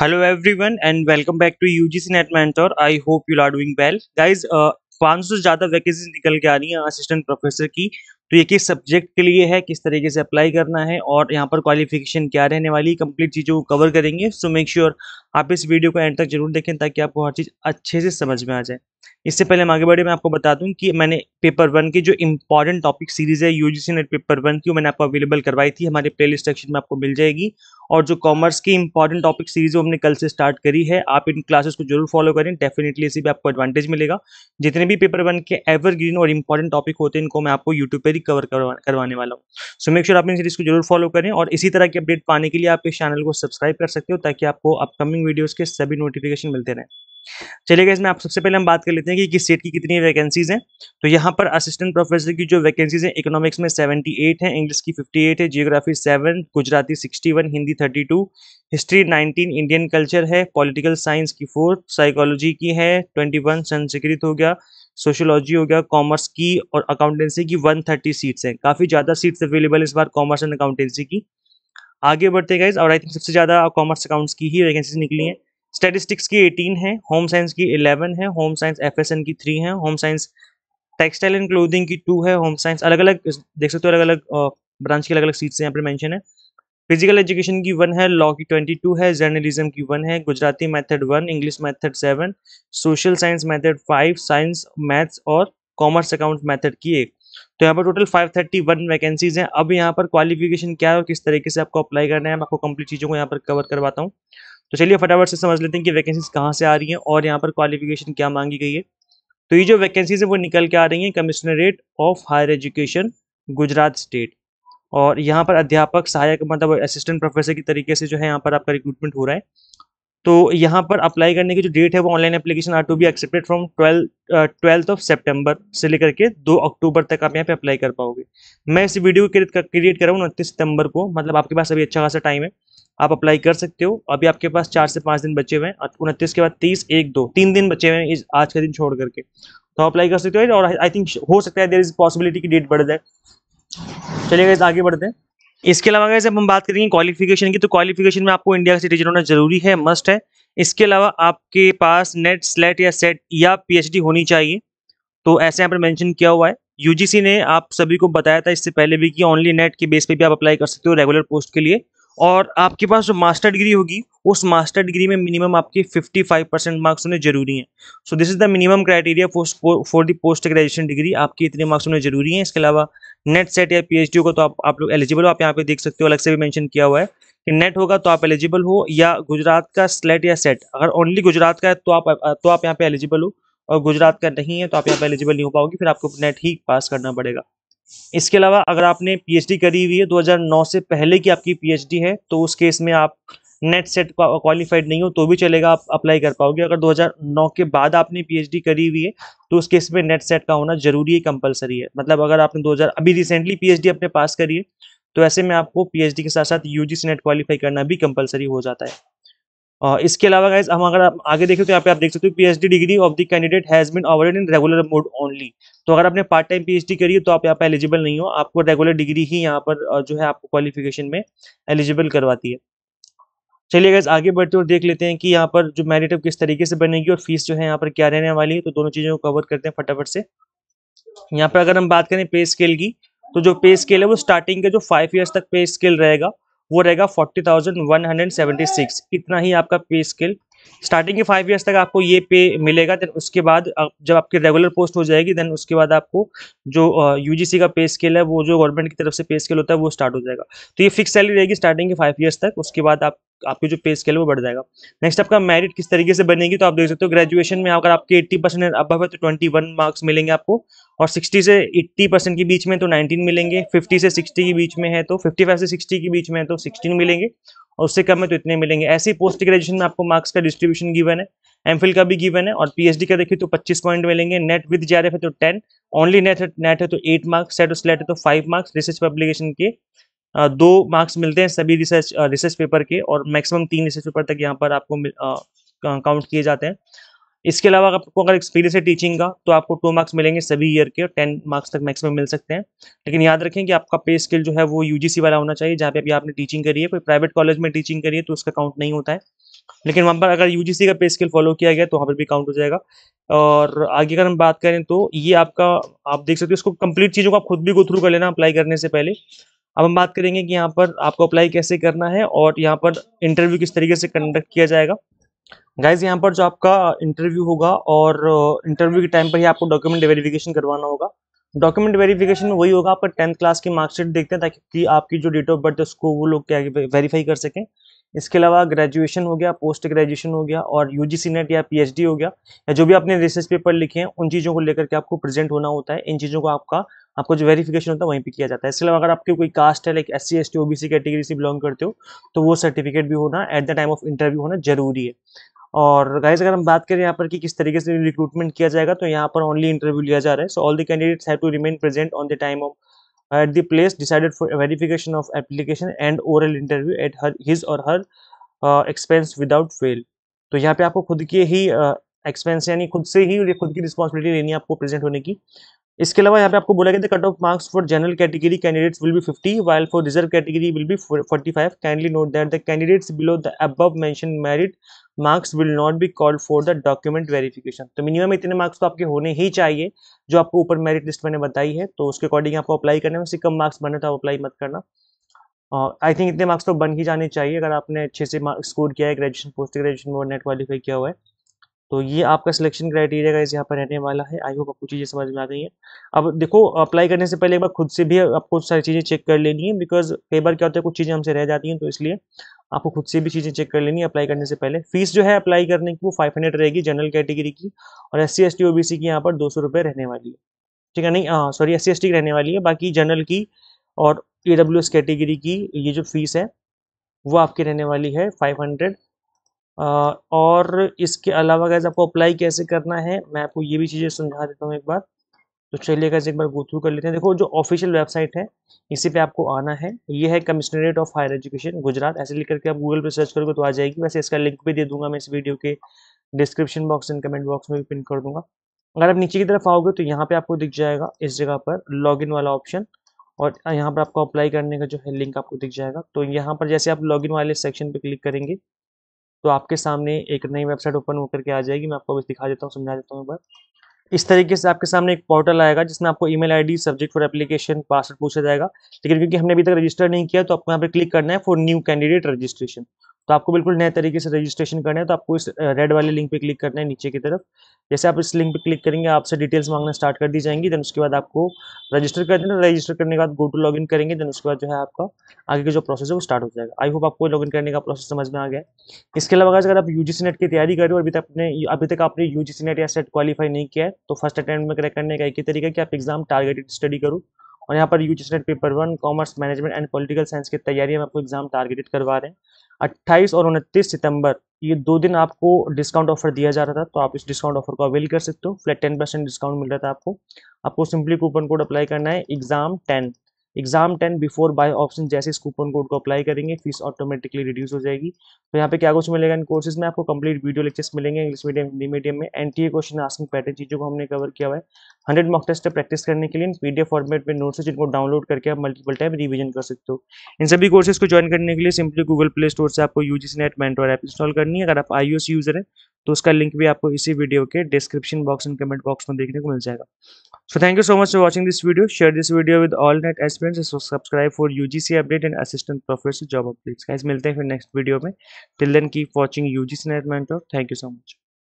hello everyone and welcome back to UGC NET mentor I hope you are doing well guys uh, 500 से ज़्यादा vacancy निकल के आ रही हैं असिस्टेंट प्रोफेसर की तो ये किस सब्जेक्ट के लिए है किस तरीके से अप्लाई करना है और यहाँ पर क्वालिफिकेशन क्या रहने वाली है कंप्लीट चीज़ों को कवर करेंगे सो मेक श्योर आप इस वीडियो को एंड तक जरूर देखें ताकि आपको हर चीज़ अच्छे से समझ में आ जाए इससे पहले हम आगे बढ़े मैं आपको बता दूं कि मैंने पेपर वन की जो इंपॉर्टेंट टॉपिक सीरीज है यूजीसी नेट पेपर वन की वो मैंने आपको अवेलेबल करवाई थी हमारे प्लेलिस्ट सेक्शन में आपको मिल जाएगी और जो कॉमर्स की इंपॉर्टेंट टॉपिक सीरीज हमने कल से स्टार्ट करी है आप इन क्लासेस को जरूर फॉलो करें डेफिनेटली इसी भी आपको एडवांटेज मिलेगा जितने भी पेपर वन के एवरग्रीन और इंपॉर्टेंट टॉपिक होते हैं इनको मैं आपको यूट्यूब पर ही कवर करवाने वाला हूँ सो मेक श्योर आप इन सीरीज को जरूर फॉलो करें और इसी तरह की अपडेट पाने के लिए आप इस चैनल को सब्सक्राइब कर सकते हो ताकि आपको अपकमिंग वीडियोज़ के सभी नोटिफिकेशन मिलते रहें चलिए इसमें आप सबसे पहले हम बात कर लेते हैं कि किस स्टेट की कितनी वैकेंसीज हैं तो यहाँ पर असिस्टेंट प्रोफेसर की जो वैकेंसीज हैं इकोनॉमिक्स में 78 है इंग्लिश की 58 है geography 7 Gujarati 61 Hindi 32 history 19 Indian culture है पॉलिटिकल साइंस की 4 साइकोलॉजी की है 21 संस्कृत हो गया सोशोलॉजी हो गया कॉमर्स की और अकाउंटेंसी की वन सीट्स हैं काफ़ी ज़्यादा सीट्स अवेलेबल इस बार कॉमर्स एंड अकाउंटेंसी की आगे बढ़ते गए और आई थिंक सबसे ज़्यादा कॉमर्स अकाउंट्स की ही वैकेंसीज निकली हैं स्टेटिस्टिक्स की एटीन है होम साइंस की इलेवन है होम साइंस एफ की थ्री है home science textile and clothing की टू है होम साइंस अलग अलग देख सकते हो अलग अलग ब्रांच की अलग अलग सीट्स यहाँ पर मैंशन है फिजिकल एजुकेशन की वन है लॉ की ट्वेंटी टू है जर्नलिज्म की वन है Gujarati method one English method seven social science method five science maths और कॉमर्स अकाउंट मैथड की एक तो यहाँ पर टोटल 531 वैकेंसीज हैं अब यहाँ पर क्वालिफिकेशन क्या है और किस तरीके से आपको अप्लाई करना है मैं आपको कंप्लीट चीज़ों को यहाँ पर कवर करवाता हूँ तो चलिए फटाफट से समझ लेते हैं कि वैकेंसीज कहाँ से आ रही हैं और यहाँ पर क्वालिफिकेशन क्या मांगी गई है तो ये जो वैकेंसीज है वो निकल के आ रही हैं commissionerate of higher education Gujarat state और यहाँ पर अध्यापक सहायक मतलब असिस्टेंट प्रोफेसर की तरीके से जो है यहाँ पर आपका रिक्रूटमेंट हो रहा है तो यहाँ पर अप्लाई करने की जो डेट है वो online application are to be accepted from twelfth twelfth of September से लेकर के दो अक्टूबर तक आप यहाँ पे अप्लाई कर पाओगे मैं इस वीडियो को क्रिएट कर रहा हूँ उनतीस सितंबर को मतलब आपके पास अभी अच्छा खासा टाइम है आप अप्लाई कर सकते हो अभी आपके पास चार से पाँच दिन बचे हुए हैं उनतीस के बाद तीस एक दो तीन दिन बचे हुए हैं इस आज का दिन छोड़ करके तो अप्लाई कर सकते हो और आई थिंक हो सकता है देर इज पॉसिबिलिटी की डेट बढ़ जाए चलिए आगे बढ़ते हैं इसके अलावा अगर जब हम बात करेंगे क्वालिफिकेशन की तो क्वालिफिकेशन में आपको इंडिया का सिटीजन होना जरूरी है मस्ट है इसके अलावा आपके पास नेट स्लेट या सेट या पीएचडी होनी चाहिए तो ऐसे यहाँ पर मेंशन किया हुआ है यूजीसी ने आप सभी को बताया था इससे पहले भी कि ओनली नेट के बेस पे भी आप अप्लाई कर सकते हो रेगुलर पोस्ट के लिए और आपके पास जो मास्टर डिग्री होगी उस मास्टर डिग्री में मिनिमम आपके 55 परसेंट मार्क्स होने जरूरी हैं so this is the minimum criteria for the post graduation degree आपके इतने मार्क्स होने जरूरी हैं इसके अलावा नेट सेट या पीएचडी होगा तो आप आप लोग एलिजिबल हो आप यहाँ पे देख सकते हो अलग से भी मैंशन किया हुआ है कि नेट होगा तो आप एलिजिबल हो या गुजरात का स्लेट या सेट अगर ओनली गुजरात का है तो आप तो आप यहाँ पे एलिजिबल हो और गुजरात का नहीं है तो आप यहाँ पे एलिजिबल नहीं हो पाओगे फिर आपको नेट ही पास करना पड़ेगा इसके अलावा अगर आपने पीएचडी करी हुई है 2009 से पहले की आपकी पीएचडी है तो उस केस में आप नेट सेट क्वालिफाइड नहीं हो तो भी चलेगा आप अप्लाई कर पाओगे अगर 2009 के बाद आपने पीएचडी करी हुई है तो उस केस में नेट सेट का होना जरूरी है कंपलसरी है मतलब अगर आपने 2000 अभी रिसेंटली पीएचडी अपने पास करी है तो ऐसे में आपको पीएचडी के साथ साथ यूजीसी नेट क्वालिफाई करना भी कंपलसरी हो जाता है और इसके अलावा गाइज हम अगर आगे देखें तो यहाँ पे आप देख सकते हो PhD degree of the candidate has been awarded in regular mode only तो अगर आपने पार्ट टाइम पीएचडी करी है तो आप यहाँ पे एलिजिबल नहीं हो आपको रेगुलर डिग्री ही यहाँ पर जो है आपको क्वालिफिकेशन में एलिजिबल करवाती है चलिए गैस आगे बढ़ते और देख लेते हैं कि यहाँ पर जो मेरिट किस तरीके से बनेगी और फीस जो है यहाँ पर क्या रहने वाली है तो दोनों चीज़ों को कवर करते हैं फटाफट से यहाँ पर अगर हम बात करें पे स्केल की तो जो पे स्केल है वो स्टार्टिंग के जो फाइव ईयर्स तक पे स्केल रहेगा वो रहेगा forty thousand one hundred seventy six इतना ही आपका पे स्केल स्टार्टिंग के फाइव ईयर्स तक आपको ये पे मिलेगा देन उसके बाद जब आपकी रेगुलर पोस्ट हो जाएगी देन उसके बाद आपको जो यूजीसी का पे स्केल है वो जो गवर्नमेंट की तरफ से पे स्केल होता है वो स्टार्ट हो जाएगा तो ये फिक्स सैलरी रहेगी स्टार्टिंग के फाइव ईयर्स तक उसके बाद आप आपकी जो पे स्केल वो बढ़ जाएगा नेक्स्ट आपका मेरिट किस तरीके से बनेगी तो आप देख सकते हो ग्रेजुएशन में अगर आपके 80 परसेंट अब है तो 21 मार्क्स मिलेंगे आपको और 60 से 80 परसेंट के बीच में तो 19 मिलेंगे 50 से 60 के बीच में है तो 55 से 60 के बीच में है तो 16 मिलेंगे और उससे कम है तो इतने मिलेंगे ऐसे ही पोस्ट ग्रेजुएशन में आपको मार्क्स का डिस्ट्रीब्यूशन गिवन है एम का भी गिवन है और पी का देखिए तो पच्चीस पॉइंट मिलेंगे नेट विद जे है तो टेन ओनली नेट नेट है तो एट मार्क्स सेट और स्लेट है तो फाइव मार्क्स रिसर्च पब्लिकेशन के दो मार्क्स मिलते हैं सभी रिसर्च रिसर्च पेपर के और मैक्सिमम तीन रिसर्च पेपर तक यहाँ पर आपको काउंट किए जाते हैं इसके अलावा आपको अगर एक्सपीरियंस है टीचिंग का तो आपको टू मार्क्स मिलेंगे सभी ईयर के और टेन मार्क्स तक मैक्सिमम मिल सकते हैं लेकिन याद रखें कि आपका पे स्किल जो है वो यूजीसी वाला होना चाहिए जहाँ पे अभी आपने टीचिंग करी है कोई प्राइवेट कॉलेज में टीचिंग करी है तो उसका काउंट नहीं होता है लेकिन वहाँ पर अगर यू का पे स्किल फॉलो किया गया तो वहाँ पर भी काउंट हो जाएगा और आगे अगर हम बात करें तो ये आपका आप देख सकते हो इसको कंप्लीट चीज़ों को आप खुद भी गो थ्रू कर लेना अप्लाई करने से पहले अब हम बात करेंगे कि यहाँ पर आपको अप्लाई कैसे करना है और यहाँ पर इंटरव्यू किस तरीके से कंडक्ट किया जाएगा गाइज यहाँ पर जो आपका इंटरव्यू होगा और इंटरव्यू uh, के टाइम पर ही आपको डॉक्यूमेंट वेरिफिकेशन करवाना होगा डॉक्यूमेंट वेरिफिकेशन वही होगा आपका टेंथ क्लास की मार्कशीट देखते हैं ताकि आपकी जो डेट ऑफ बर्थ है उसको वो लोग क्या वेरीफाई कर सकें इसके अलावा ग्रेजुएशन हो गया पोस्ट ग्रेजुएशन हो गया और यू जी नेट या पी हो गया या जो भी आपने रिसर्च पेपर लिखे हैं उन चीज़ों को लेकर के आपको प्रेजेंट होना होता है इन चीज़ों को आपका आपको जो वेरीफिकेशन होता है वहीं पे किया जाता है इसके अलावा अगर आपकी कोई कास्ट है like S C S T O B C category से बिलोंग करते हो तो वो सर्टिफिकेट भी होना at the time of interview होना जरूरी है और गाइज अगर हम बात करें यहाँ पर कि किस तरीके से रिक्रूटमेंट किया जाएगा तो यहाँ पर ओनली इंटरव्यू लिया जा रहा है so all the candidates have to remain present on the time of at the place decided for verification of application and oral interview at her his or her expense without fail तो यहाँ पे आपको खुद के ही expense uh, यानी खुद से ही खुद की रिस्पॉन्सिबिलिटी लेनी है आपको प्रेजेंट होने की इसके अलावा यहाँ पे आपको बोला गया था cut off marks for general category candidates will be 50 while for reserve category will be 45 kindly note that the candidates below the above mention merit marks will not be called for the document verification तो minimum इतने marks तो आपके होने ही चाहिए जो आपको ऊपर merit list मैंने बताई है तो उसके अकॉर्डिंग आपको अप्लाई करना है उससे कम मार्क्स बने तो आप अप्लाई मत करना आई थिंक इतने मार्क्स तो बन ही जाने चाहिए अगर आपने अच्छे से मार्क्स स्कोर किया है ग्रेजुएशन पोस्ट ग्रेजुएशन और नेट क्वालिफाई किया हुआ है तो ये आपका सिलेक्शन क्राइटेरिया का यहाँ पर रहने वाला है आई होप आपको चीज़ें समझ में आ गई हैं अब देखो अप्लाई करने से पहले एक बार खुद से भी आपको सारी चीज़ें चेक कर लेनी है बिकॉज कई बार क्या होता है कुछ चीज़ें हमसे रह जाती हैं तो इसलिए आपको खुद से भी चीज़ें चेक कर लेनी है अप्लाई करने से पहले फीस जो है अप्लाई करने की वो फाइव हंड्रेड रहेगी जनरल कैटेगरी की और S C S T O B C की यहाँ पर दो सौ रहने वाली है ठीक है नहीं sorry S C S T रहने वाली है बाकी जनरल की और ए डब्ल्यू एस कैटेगरी की ये जो फीस है वो आपकी रहने वाली है फाइव हंड्रेड और इसके अलावा गैस आपको अप्लाई कैसे करना है मैं आपको ये भी चीज़ें समझा देता हूँ एक बार तो चलिए गैस एक बार गो थ्रू कर लेते हैं देखो जो ऑफिशियल वेबसाइट है इसी पे आपको आना है ये है commissionerate of higher education Gujarat ऐसे लिख करके आप गूगल पे सर्च करोगे तो आ जाएगी वैसे इसका लिंक भी दे दूंगा मैं इस वीडियो के description box and comment box में भी पिन कर दूंगा अगर आप नीचे की तरफ आओगे तो यहाँ पर आपको दिख जाएगा इस जगह पर इन वाला ऑप्शन और यहाँ पर आपको अप्लाई करने का जो है लिंक आपको दिख जाएगा तो यहाँ पर जैसे आप लॉगिन वाले सेक्शन पर क्लिक करेंगे तो आपके सामने एक नई वेबसाइट ओपन होकर के आ जाएगी मैं आपको बस दिखा देता हूँ समझा देता हूँ एक बार इस तरीके से आपके सामने एक पोर्टल आएगा जिसमें आपको email ID subject for application password पूछा जाएगा लेकिन क्योंकि हमने अभी तक रजिस्टर नहीं किया तो आपको यहाँ पर क्लिक करना है फॉर न्यू कैंडिडेट रजिस्ट्रेशन तो आपको बिल्कुल नए तरीके से रजिस्ट्रेशन करना है तो आपको इस रेड वाले लिंक पे क्लिक करना है नीचे की तरफ जैसे आप इस लिंक पे क्लिक करेंगे आपसे डिटेल्स मांगना स्टार्ट कर दी जाएंगी देन उसके बाद आपको रजिस्टर कर देना रजिस्टर करने के बाद गो टू लॉगिन करेंगे देन उसके बाद जो है आपका आगे का जो प्रोसेस है वो स्टार्ट हो जाएगा आई होप आपको लॉगिन करने का प्रोसेस समझ में आ गया इसके अलावा अगर आप यू नेट की तैयारी कर रहे हो अभी तक अपने अभी तक आपने यू नेट या सेट क्वालीफाई नहीं किया है तो फर्स्ट अटेम्प्ट में क्रैक करने का एक ही तरीका है कि आप एग्जाम टारगेटेड स्टडी करो और यहाँ पर U NET paper one commerce management and political science की तैयारी हम आपको एग्जाम टारगेटेड करवा रहे हैं 28 और 29 सितंबर ये दो दिन आपको डिस्काउंट ऑफर दिया जा रहा था तो आप इस डिस्काउंट ऑफर को अवेल कर सकते हो फ्लैट टेन परसेंट डिस्काउंट मिल रहा था आपको आपको सिंपली कूपन कोड अप्लाई करना है exam ten exam ten before buy option जैसे इस कूपन कोड को अप्लाई करेंगे फीस ऑटोमेटिकली रिड्यूस हो जाएगी तो यहाँ पे क्या कुछ मिलेगा इन कोर्सेज में आपको कंप्लीट वीडियो लेक्चर्स मिलेंगे इंग्लिश मीडियम हिंदी मीडियम में एन क्वेश्चन आस्किंग पैटर्न चीज़ों को हमने कवर किया हुआ है हंड्रेड मॉक टेस्ट प्रैक्टिस करने के लिए पी फॉर्मेट में नोट्स जिनको डाउनलोड करके आप मल्टीपल टाइम रिविजन कर सकते हो इन सभी कोर्सेज को ज्वाइन करने के लिए सिंपली गूगल प्ले स्टोर से आपको UGC NET mentor app install करनी है अगर आप आई यूज़र है तो उसका लिंक भी आपको इसी वीडियो के description box and comment box में देखने को मिल जाएगा so thank you so much for watching this video share this video with all NET aspirants subscribe for U G C update and assistant professor job updates मिलते हैं फिर next video में till then keep watching C NET मैं thank you so much